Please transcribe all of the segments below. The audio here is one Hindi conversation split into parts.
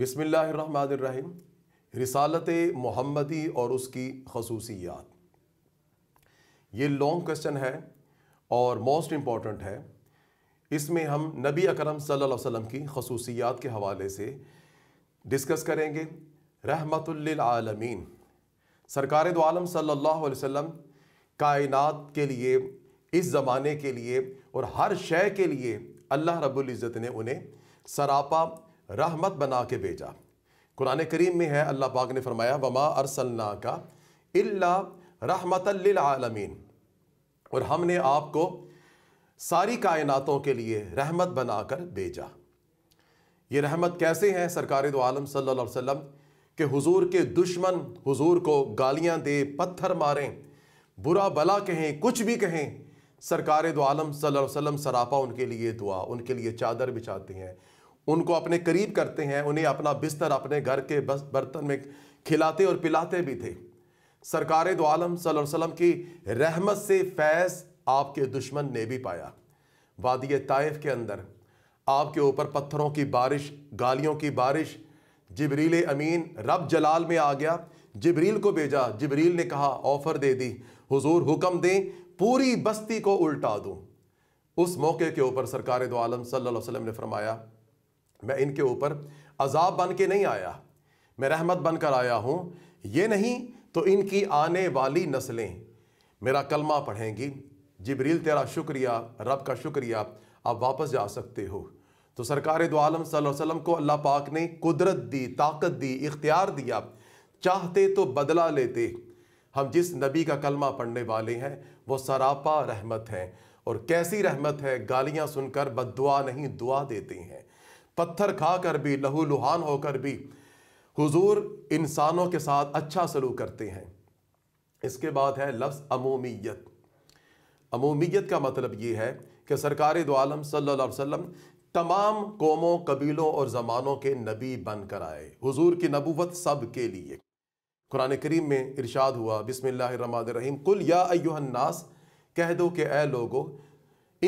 बिसमीम रिसालत मोहम्मदी और उसकी खसूसियात ये लॉन्ग क्वेश्चन है और मोस्ट इम्पॉर्टेंट है इसमें हम नबी अकरम सल्लल्लाहु अलैहि वसल्लम की खसूसियात के हवाले से डिस्कस करेंगे आलमीन सरकार दो आलम सल्लल्लाहु अलैहि वसल्लम कायनात के लिए इस ज़माने के लिए और हर शय के लिए अल्लाह रब्बुल इज़्ज़त ने उन्हें सरापा रहमत बना के भेजा कुरान करीम में है अल्लाह पाक ने फरमाया वमा अरसलना का इल्ला आलमीन और हमने आपको सारी कायनातों के लिए रहमत बनाकर भेजा ये रहमत कैसे हैं सरकार दो आलम सल्लल्लाहु अलैहि वसल्लम के हुजूर के दुश्मन हुजूर को गालियां दे पत्थर मारें बुरा भला कहें कुछ भी कहें सरकार दो आलम सल्लल्लाहु अलैहि वसल्लम सरापा उनके लिए दुआ उनके लिए चादर बिछाते हैं उनको अपने करीब करते हैं उन्हें अपना बिस्तर अपने घर के बस बर्तन में खिलाते और पिलाते भी थे सरकार दो तो आलम की रहमत से फैज़ आपके दुश्मन ने भी पाया वादिय ताइफ के अंदर आपके ऊपर पत्थरों की बारिश गालियों की बारिश जबरील अमीन रब जलाल में आ गया जबरील को भेजा जबरील ने कहा ऑफ़र दे दी हुजूर हुक्म दें पूरी बस्ती को उल्टा दूँ उस मौके के ऊपर सरकार दो तो आलम सल्लल्लाहु अलैहि वसल्लम ने फरमाया मैं इनके ऊपर अजाब बन के नहीं आया मैं रहमत बनकर आया हूँ ये नहीं तो इनकी आने वाली नस्लें मेरा कलमा पढ़ेंगी जिबरील तेरा शुक्रिया रब का शुक्रिया आप वापस जा सकते हो तो सरकार दो आलम वसल्लम को अल्लाह पाक ने कुदरत दी ताकत दी इख्तियार दिया चाहते तो बदला लेते हम जिस नबी का कलमा पढ़ने वाले हैं वो सरापा रहमत हैं और कैसी रहमत है गालियाँ सुनकर दुआ नहीं दुआ देते हैं पत्थर खा कर भी लहू लुहान होकर भी हुजूर इंसानों के साथ अच्छा सलूक करते हैं इसके बाद है लफ्ज़ अमूमियत अमूमियत का मतलब ये है कि सरकार दो आलम तमाम कौमों कबीलों और ज़मानों के नबी बन कर आए हुजूर की नबूवत सब के लिए कुरान करीम में इरशाद हुआ बिसमीम कुल या अयुहन्नास कह दो कि ए लोगो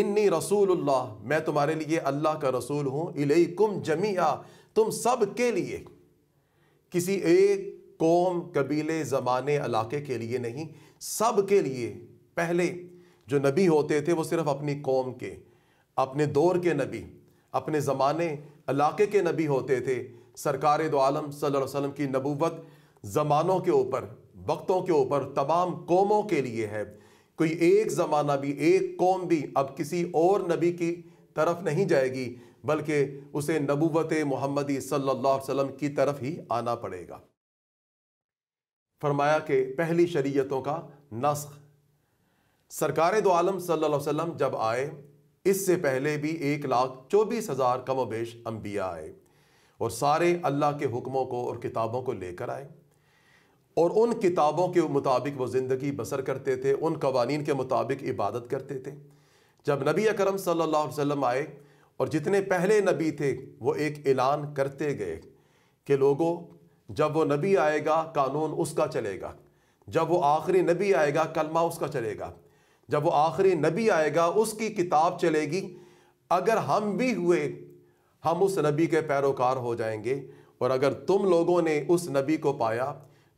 इन्नी रसूलुल्लाह मैं तुम्हारे लिए अल्लाह का रसूल हूँ कुम जमिया तुम सब के लिए किसी एक कौम कबीले ज़माने इलाके के लिए नहीं सब के लिए पहले जो नबी होते थे वो सिर्फ अपनी कौम के अपने दौर के नबी अपने ज़माने इलाके के नबी होते थे सरकार दो आलम सल्लल्लाहु अलैहि वसल्लम की नबूवत ज़मानों के ऊपर वक्तों के ऊपर तमाम कौमों के लिए है कोई एक ज़माना भी एक कौम भी अब किसी और नबी की तरफ नहीं जाएगी बल्कि उसे नबूवत मोहम्मदी सल्लल्लाहु अलैहि वसल्लम की तरफ ही आना पड़ेगा फरमाया कि पहली शरीयतों का नस्ख सरकार दो आलम सल्लल्लाहु अलैहि वसल्लम जब आए इससे पहले भी एक लाख चौबीस हज़ार कमोबेश अम्बिया आए और सारे अल्लाह के हुक्मों को और किताबों को लेकर आए और उन किताबों के मुताबिक वो ज़िंदगी बसर करते थे उन कवानीन के मुताबिक इबादत करते थे जब नबी अकरम सल्लल्लाहु अलैहि वसल्लम आए और जितने पहले नबी थे वो एक ऐलान करते गए कि लोगों जब वो नबी आएगा कानून उसका चलेगा जब वो आखिरी नबी आएगा कलमा उसका चलेगा जब वो आखिरी नबी आएगा उसकी किताब चलेगी अगर हम भी हुए हम उस नबी के पैरोकार हो जाएंगे और अगर तुम लोगों ने उस नबी को पाया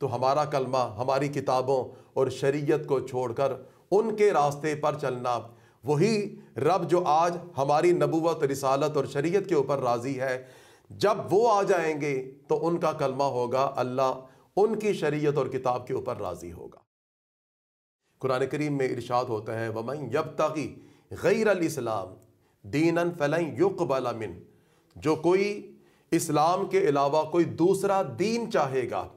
तो हमारा कलमा हमारी किताबों और शरीयत को छोड़कर उनके रास्ते पर चलना वही रब जो आज हमारी नबूवत रिसालत और शरीयत के ऊपर राज़ी है जब वो आ जाएंगे तो उनका कलमा होगा अल्लाह उनकी शरीयत और किताब के ऊपर राज़ी होगा कुरान करीम में इरशाद होता है वमन यब तकी गैर इस्लाम दीन फ़लन युक बलामिन जो कोई इस्लाम के अलावा कोई दूसरा दीन चाहेगा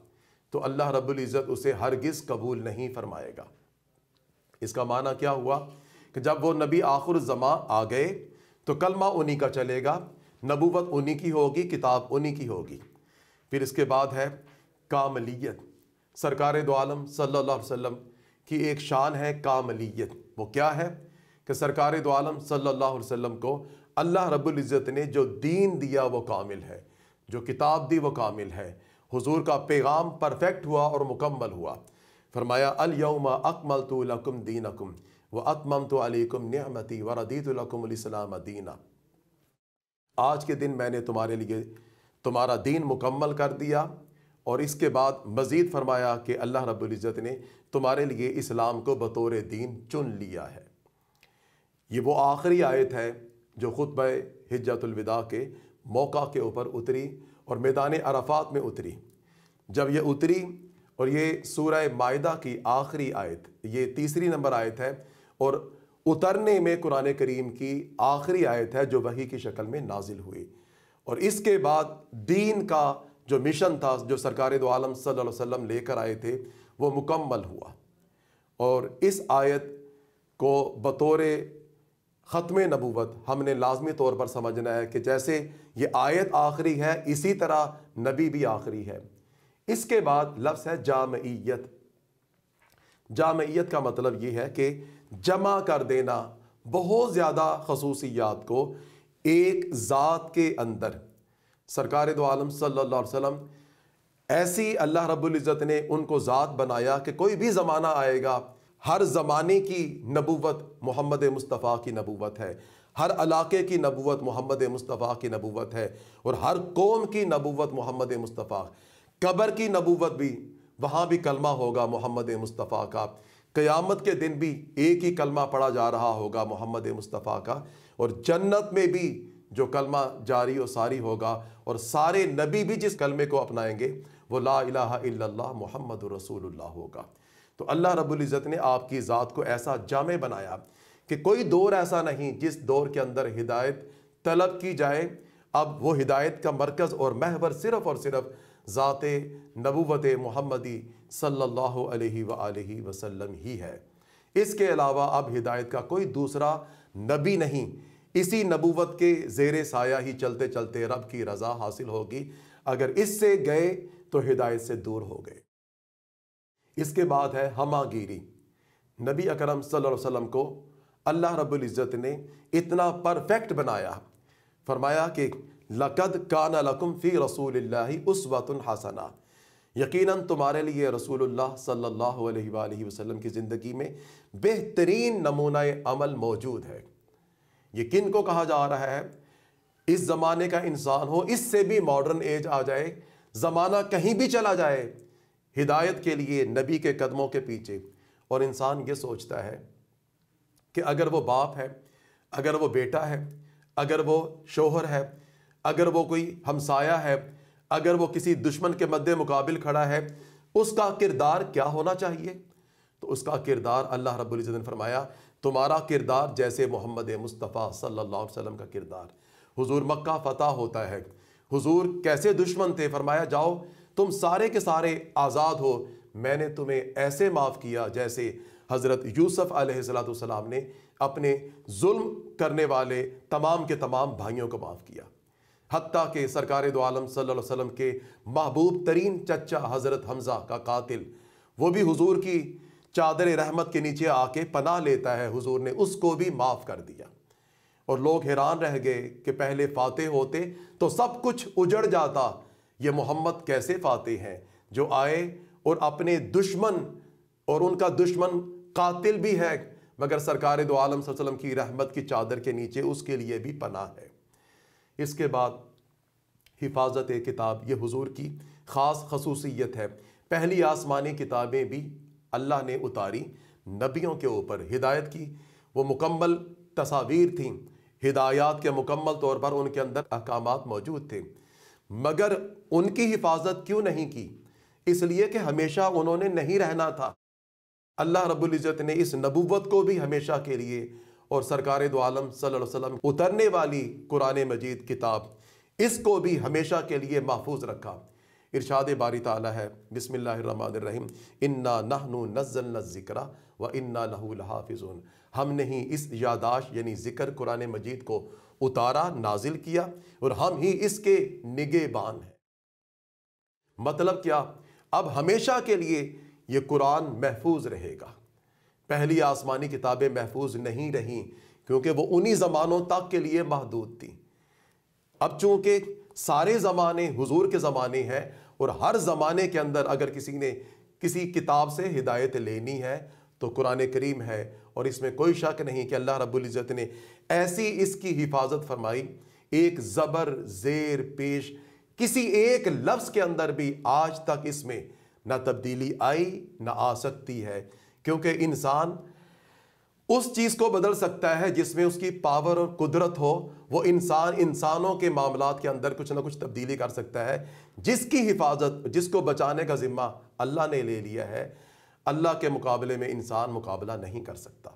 तो अल्लाह रब्बुल इज़्ज़त उसे हरगिज़ कबूल नहीं फरमाएगा इसका माना क्या हुआ कि जब वो नबी आखिर ज़मा आ गए तो कलमा उन्हीं का चलेगा नबूवत उन्हीं की होगी किताब उन्हीं की होगी फिर इसके बाद है कामलीत सरकार दो आलम सल्ला वसम की एक शान है कामलीत वो क्या है कि सरकार दो आलम सल्ला वसम को अल्लाह रबुल्जत ने जो दीन दिया वो कामिल है जो किताब दी वो कामिल है हुजूर का पैगाम परफेक्ट हुआ और मुकम्मल हुआ फरमाया अलयमा अकमल तो लकुम अकुम व अकमम तो अलीकुम नमती व रदीतलकमसलाम दीना आज के दिन मैंने तुम्हारे लिए तुम्हारा दीन मुकम्मल कर दिया और इसके बाद मज़ीद फरमाया कि अल्लाह रब्ज़त ने तुम्हारे लिए इस्लाम को बतौर दीन चुन लिया है ये वो आखिरी आयत है जो खुतब हिजतुलविदा के मौका के ऊपर उतरी और मैदान अराफात में उतरी जब ये उतरी और ये सूरह मायदा की आखिरी आयत ये तीसरी नंबर आयत है और उतरने में कुरान करीम की आखिरी आयत है जो वही की शक्ल में नाजिल हुई और इसके बाद दीन का जो मिशन था जो सरकार दो आलम वसल्लम लेकर आए थे वो मुकम्मल हुआ और इस आयत को बतौर ख़त्म नबूत हमने लाजमी तौर पर समझना है कि जैसे ये आयत आखिरी है इसी तरह नबी भी आखिरी है इसके बाद लफ्स है जामयत जामयत का मतलब ये है कि जमा कर देना बहुत ज़्यादा खसूसियात को एक ज़ात के अंदर सरकार दो आलम सल्ला वसम ऐसी अल्लाह रब्ज़त ने उनको ज़ात बनाया कि कोई भी ज़माना आएगा हर ज़माने की नबूवत मोहम्मद मुस्तफ़ा की नबूवत है हर इलाके की नबूवत मोहम्मद मुस्तफ़ा की नबूवत है और हर कौम की नबूवत मोहम्मद मुस्तफ़ा कबर की नबूवत भी वहाँ भी कलमा होगा मोहम्मद मुस्तफ़ा का क़यामत के दिन भी एक ही कलमा पढ़ा जा रहा होगा मोहम्मद मुस्तफ़ा का और जन्नत में भी जो कलमा जारी और सारी होगा और सारे नबी भी जिस कलमे को अपनाएंगे वो ला इलाहा इल्लल्लाह मोहम्मद रसूलुल्लाह होगा तो अल्लाह रब्बुल इज़्ज़त ने आपकी ज़ात को ऐसा जामे बनाया कि कोई दौर ऐसा नहीं जिस दौर के अंदर हिदायत तलब की जाए अब वो हिदायत का मरकज़ और महवर सिर्फ़ और सिर्फ़ ज़ात नबूवत महमदी सल्लल्लाहु अलैहि सल्ला वसल्लम ही है इसके अलावा अब हिदायत का कोई दूसरा नबी नहीं इसी नबूवत के जेर साया ही चलते चलते रब की रज़ा हासिल होगी अगर इससे गए तो हिदायत से दूर हो गए इसके बाद है हमागिरी नबी अकरम सल्लल्लाहु अलैहि वसल्लम को अल्लाह रब्बुल इज़्ज़त ने इतना परफेक्ट बनाया फरमाया कि लकद कान लकुम फ़ी रसूल उस हसना यकीनन तुम्हारे लिए रसूलुल्लाह सल्लल्लाहु अलैहि वसल्लम की ज़िंदगी में बेहतरीन नमूना अमल मौजूद है ये किन को कहा जा रहा है इस ज़माने का इंसान हो इससे भी मॉडर्न एज आ जाए ज़माना कहीं भी चला जाए हिदायत के लिए नबी के कदमों के पीछे और इंसान ये सोचता है कि अगर वो बाप है अगर वो बेटा है अगर वो शोहर है अगर वो कोई हमसाया है अगर वो किसी दुश्मन के मद्दे मुकाबिल खड़ा है उसका किरदार क्या होना चाहिए तो उसका किरदार अल्लाह रब्ज़त ने फरमाया तुम्हारा किरदार जैसे मोहम्मद मुस्तफ़ा सल्लल्लाहु अलैहि वसल्लम का किरदार हुजूर मक्का फ़तह होता है हुजूर कैसे दुश्मन थे फरमाया जाओ तुम सारे के सारे आज़ाद हो मैंने तुम्हें ऐसे माफ़ किया जैसे हज़रत यूसुफ़ सलाम ने अपने जुल्म करने वाले तमाम के तमाम भाइयों को माफ़ किया हती के सरकार दो आलम सल्लल्लाहु के महबूब तरीन चचा हज़रत हमज़ा का कातिल वो भी हुजूर की चादर रहमत के नीचे आके पनाह लेता है हुजूर ने उसको भी माफ़ कर दिया और लोग हैरान रह गए कि पहले फातह होते तो सब कुछ उजड़ जाता ये मोहम्मद कैसे फाते हैं जो आए और अपने दुश्मन और उनका दुश्मन कातिल भी है मगर सरकार दो आलम सल्लम की रहमत की चादर के नीचे उसके लिए भी पना है इसके बाद हिफाजत किताब ये हुजूर की ख़ास खसूसियत है पहली आसमानी किताबें भी अल्लाह ने उतारी नबियों के ऊपर हिदायत की वो मुकम्मल तस्वीर थी हिदायत के मुकम्मल तौर पर उनके अंदर अहकाम मौजूद थे मगर उनकी हिफाजत क्यों नहीं की इसलिए कि हमेशा उन्होंने नहीं रहना था अल्लाह रब्बुल इज़्ज़त ने इस नबूवत को भी हमेशा के लिए और सरकार दो आलम वसल्लम उतरने वाली कुरान मजीद किताब इसको भी हमेशा के लिए महफूज रखा इरशाद बारी ताला है बिसमीम इन्ना नहनु नज़ल ज़िक्रा व इन्ना लहू हाफिज़ुन हमने ही इस यादाश यानी ज़िक्र कुरान मजीद को उतारा नाजिल किया और हम ही इसके निगेबान हैं मतलब क्या अब हमेशा के लिए ये कुरान महफूज रहेगा पहली आसमानी किताबें महफूज नहीं रहीं क्योंकि वो उन्हीं ज़मानों तक के लिए महदूद थी अब चूंकि सारे ज़माने हुजूर के ज़माने हैं और हर ज़माने के अंदर अगर किसी ने किसी किताब से हिदायत लेनी है तो कुरान करीम है और इसमें कोई शक नहीं कि अल्लाह रबुल्जत ने ऐसी इसकी हिफाजत फरमाई एक ज़बर ज़ेर पेश किसी एक लफ्ज़ के अंदर भी आज तक इसमें ना तब्दीली आई ना आ सकती है क्योंकि इंसान उस चीज़ को बदल सकता है जिसमें उसकी पावर और कुदरत हो वो इंसान इंसानों के मामलों के अंदर कुछ ना कुछ तब्दीली कर सकता है जिसकी हिफाजत जिसको बचाने का ज़िम्मा अल्लाह ने ले लिया है अल्लाह के मुकाबले में इंसान मुकाबला नहीं कर सकता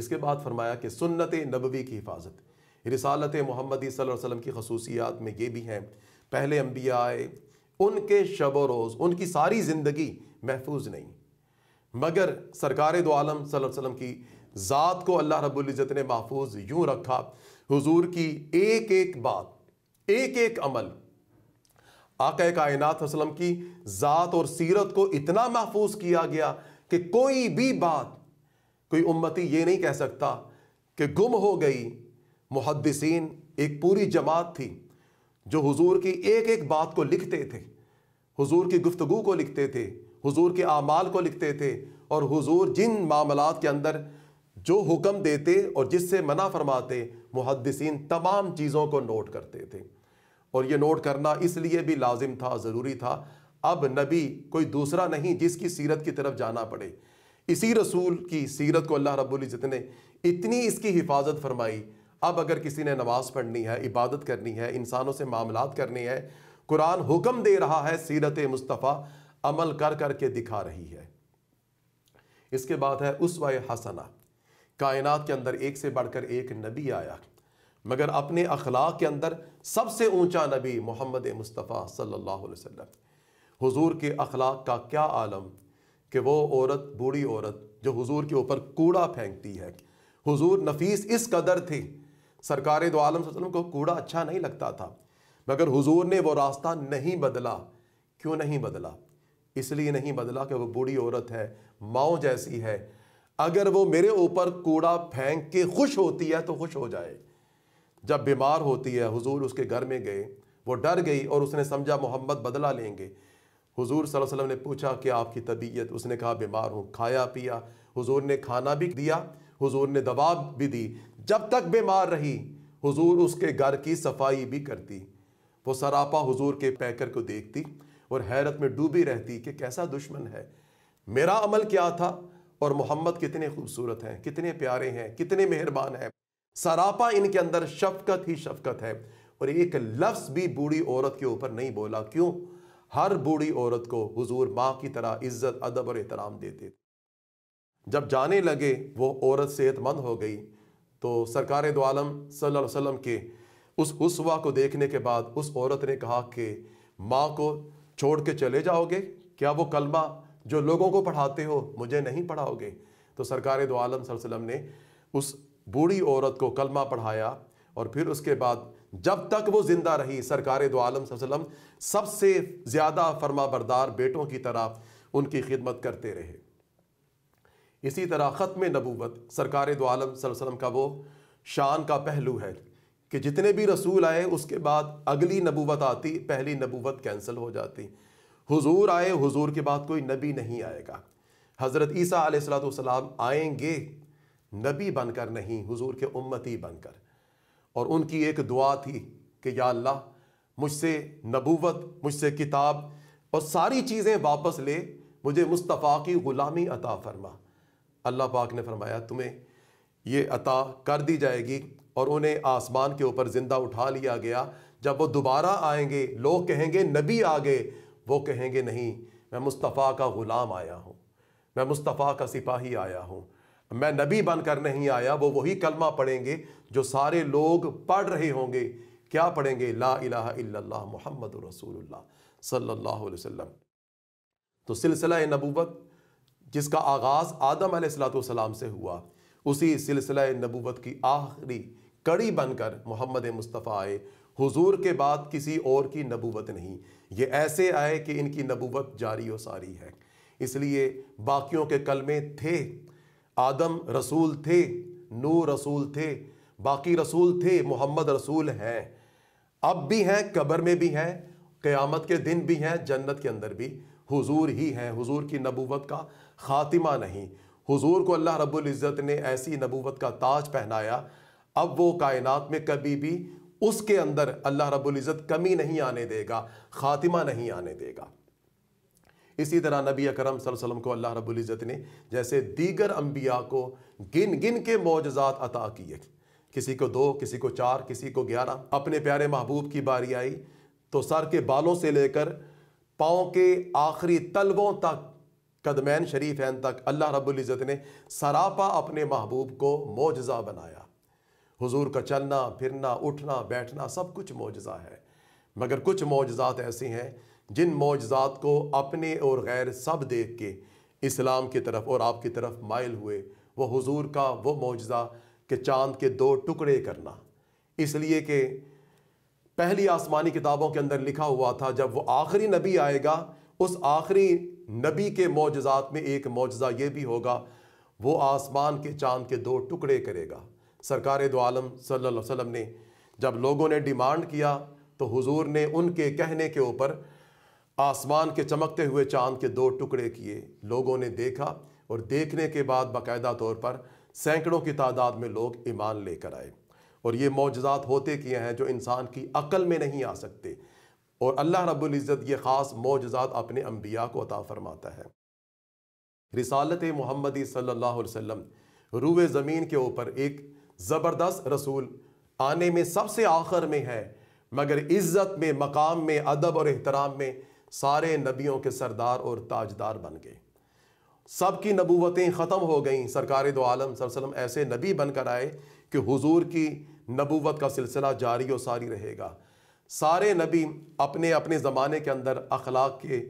इसके बाद फरमाया कि सुन्नत नबवी की हिफाजत रिसालत मोहम्मदी वसल्लम की खसूसियात में ये भी हैं पहले अम्बिया आए उनके शब रोज़ उनकी सारी ज़िंदगी महफूज नहीं मगर सरकार दो आलम वसल्लम की ज़ात को अल्लाह रबुल्ज़त ने महफूज यूँ रखा हजूर की एक एक बात एक एक अमल आका कायनात वसलम की ज़ात और सीरत को इतना महफूज किया गया कि कोई भी बात कोई उम्मती ये नहीं कह सकता कि गुम हो गई मुहदसिन एक पूरी जमात थी जो हुजूर की एक एक बात को लिखते थे हुजूर की गुफ्तु को लिखते थे हुजूर के आमाल को लिखते थे और हुजूर जिन मामला के अंदर जो हुक्म देते और जिससे मना फरमाते मुहदसिन तमाम चीज़ों को नोट करते थे और ये नोट करना इसलिए भी लाजिम था ज़रूरी था अब नबी कोई दूसरा नहीं जिसकी सीरत की तरफ जाना पड़े इसी रसूल की सीरत को अल्लाह रब्बुल इज़्ज़त ने इतनी इसकी हिफाजत फरमाई अब अगर किसी ने नमाज़ पढ़नी है इबादत करनी है इंसानों से मामला करने हैं कुरान हुक्म दे रहा है सीरत मुस्तफ़ा अमल कर कर के दिखा रही है इसके बाद है उसवा हसना कायनात के अंदर एक से बढ़कर एक नबी आया मगर अपने अखलाक के अंदर सबसे ऊंचा नबी मोहम्मद मुस्तफ़ा सल्लल्लाहु अलैहि वसल्लम हुजूर के अखलाक का क्या आलम कि वो औरत बूढ़ी औरत जो हुजूर के ऊपर कूड़ा फेंकती है हुजूर नफीस इस कदर थी सरकार दो आलम वसल्लम को कूड़ा अच्छा नहीं लगता था मगर हुजूर ने वो रास्ता नहीं बदला क्यों नहीं बदला इसलिए नहीं बदला कि वह बूढ़ी औरत है माओ जैसी है अगर वो मेरे ऊपर कूड़ा फेंक के खुश होती है तो खुश हो जाए जब बीमार होती है हुजूर उसके घर में गए वो डर गई और उसने समझा मोहम्मद बदला लेंगे हुजूर सल्लल्लाहु अलैहि वसल्लम ने पूछा कि आपकी तबीयत उसने कहा बीमार हूँ खाया पिया हुजूर ने खाना भी दिया हुजूर ने दवा भी दी जब तक बीमार रही हुजूर उसके घर की सफाई भी करती वो सरापा हुजूर के पैकर को देखती और हैरत में डूबी रहती कि कैसा दुश्मन है मेरा अमल क्या था और मोहम्मद कितने खूबसूरत हैं कितने प्यारे हैं कितने मेहरबान हैं सरापा इनके अंदर शफकत ही शफकत है और एक लफ्ज भी बूढ़ी औरत के ऊपर नहीं बोला क्यों हर बूढ़ी औरत को हुजूर माँ की तरह इज्जत अदब और एहतराम देते जब जाने लगे वो औरत सेहतमंद हो गई तो सरकार दो आलम सल्लल्लाहु अलैहि वसल्लम के उस उसवा को देखने के बाद उस औरत ने कहा कि माँ को छोड़ के चले जाओगे क्या वो कलमा जो लोगों को पढ़ाते हो मुझे नहीं पढ़ाओगे तो सरकार दो आलम वसल्लम ने उस बूढ़ी औरत को कलमा पढ़ाया और फिर उसके बाद जब तक वो जिंदा रही सरकार दो आलम सल्लम सबसे ज़्यादा फर्मा बरदार बेटों की तरह उनकी खिदमत करते रहे इसी तरह ख़त्म नबूवत सरकार दो आलम सल्लम का वो शान का पहलू है कि जितने भी रसूल आए उसके बाद अगली नबूवत आती पहली नबूवत कैंसिल हो जाती हुजूर आए हुजूर के बाद कोई नबी नहीं आएगा हज़रत ईसा आलाम आएंगे नबी बनकर नहीं हुजूर के उम्मती बनकर और उनकी एक दुआ थी कि या अल्लाह मुझसे नबूवत मुझसे किताब और सारी चीज़ें वापस ले मुझे मुस्तफ़ा की ग़ुलामी अता फरमा अल्लाह पाक ने फरमाया तुम्हें ये अता कर दी जाएगी और उन्हें आसमान के ऊपर ज़िंदा उठा लिया गया जब वो दोबारा आएंगे लोग कहेंगे नबी आ गए वो कहेंगे नहीं मैं मुस्तफ़ा का ग़ुलाम आया हूँ मैं मुस्तफ़ा का सिपाही आया हूँ मैं नबी बनकर नहीं आया वो वही कलमा पढ़ेंगे जो सारे लोग पढ़ रहे होंगे क्या पढ़ेंगे ला इलाहा इल्लल्लाह मोहम्मद रसूलुल्लाह सल्लल्लाहु अलैहि वसल्लम तो सिलसिला नबूवत जिसका आगाज़ आदम सलाम से हुआ उसी सिलसिला नबूवत की आखिरी कड़ी बनकर मोहम्मद मुस्तफ़ा आए हुजूर के बाद किसी और की नबूवत नहीं ये ऐसे आए कि इनकी नबूवत जारी व सारी है इसलिए बाकियों के कलमे थे आदम रसूल थे नू रसूल थे बाकी रसूल थे मोहम्मद रसूल हैं अब भी हैं कब्र में भी हैं क़यामत के दिन भी हैं जन्नत के अंदर भी हुजूर ही हैं हुजूर की नबूवत का ख़ातिमा नहीं हुजूर को अल्लाह रब्बुल इज़्ज़त ने ऐसी नबूवत का ताज पहनाया अब वो कायनात में कभी भी उसके अंदर अल्लाह रब्बुल इज़्ज़त कमी नहीं आने देगा ख़ातिमा नहीं आने देगा इसी तरह नबी अकरम वसल्लम को अल्लाह रब्ज़त ने जैसे दीगर अम्बिया को गिन गिन के मोजात अता किए किसी को दो किसी को चार किसी को ग्यारह अपने प्यारे महबूब की बारी आई तो सर के बालों से लेकर पाँव के आखिरी तलवों तक कदमैन शरीफ हैं तक अल्लाह रब्ज़त ने सरापा अपने महबूब को मौजा बनाया हुजूर का चलना फिरना उठना बैठना सब कुछ मोजा है मगर कुछ मौजात ऐसे हैं जिन मोजात को अपने और गैर सब देख के इस्लाम की तरफ और आपकी तरफ मायल हुए वह हज़ूर का वो मोजा कि चांद के दो टुकड़े करना इसलिए कि पहली आसमानी किताबों के अंदर लिखा हुआ था जब वो आखिरी नबी आएगा उस आखिरी नबी के मोजात में एक मुजजा ये भी होगा वो आसमान के चांद के दो टुकड़े करेगा सरकार दो आलम सल्ला वसम ने जब लोगों ने डिमांड किया तो हुजूर ने उनके कहने के ऊपर आसमान के चमकते हुए चांद के दो टुकड़े किए लोगों ने देखा और देखने के बाद बाकायदा तौर पर सैकड़ों की तादाद में लोग ईमान लेकर आए और ये मोजात होते किए हैं जो इंसान की अकल में नहीं आ सकते और अल्लाह रबुल्ज़त ये ख़ास मोजात अपने अम्बिया को अता फरमाता है रिसालत मोहम्मदी सल्ला अलैहि रूए ज़मीन के ऊपर एक ज़बरदस्त रसूल आने में सबसे आखिर में है मगर इज़्ज़त में मकाम में अदब और एहतराम में सारे नबियों के सरदार और ताजदार बन गए सब की नबूवतें ख़त्म हो गईं सरकार दो आलम वसल्लम ऐसे नबी बनकर आए कि हुजूर की नबूवत का सिलसिला जारी और सारी रहेगा सारे नबी अपने अपने ज़माने के अंदर अखलाक के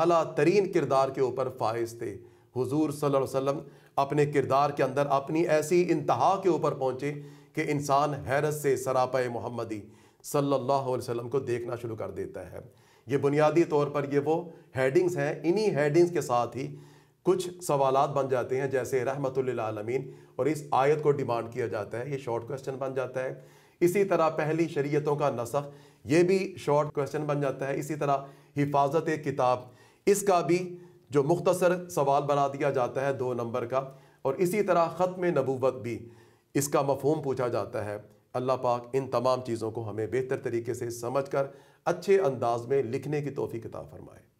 अला तरीन किरदार के ऊपर फायज थे हुजूर सल्लल्लाहु अलैहि वसल्लम अपने किरदार के अंदर अपनी ऐसी इंतहा के ऊपर पहुँचे कि इंसान हैरत से सरापा मोहम्मदी सल्लल्लाहु अलैहि वसल्लम को देखना शुरू कर देता है ये बुनियादी तौर पर ये वो हेडिंग्स हैं इन्हीं हेडिंग्स के साथ ही कुछ सवाल बन जाते हैं जैसे रहमतमीन और इस आयत को डिमांड किया जाता है ये शॉर्ट क्वेश्चन बन जाता है इसी तरह पहली शरीयतों का नसख ये भी शॉर्ट क्वेश्चन बन जाता है इसी तरह हिफाजत किताब इसका भी जो मुख्तसर सवाल बना दिया जाता है दो नंबर का और इसी तरह ख़त्म नबूवत भी इसका मफहम पूछा जाता है अल्लाह पाक इन तमाम चीज़ों को हमें बेहतर तरीके से समझ कर अच्छे अंदाज में लिखने की तोहफ़ी किताब फरमाए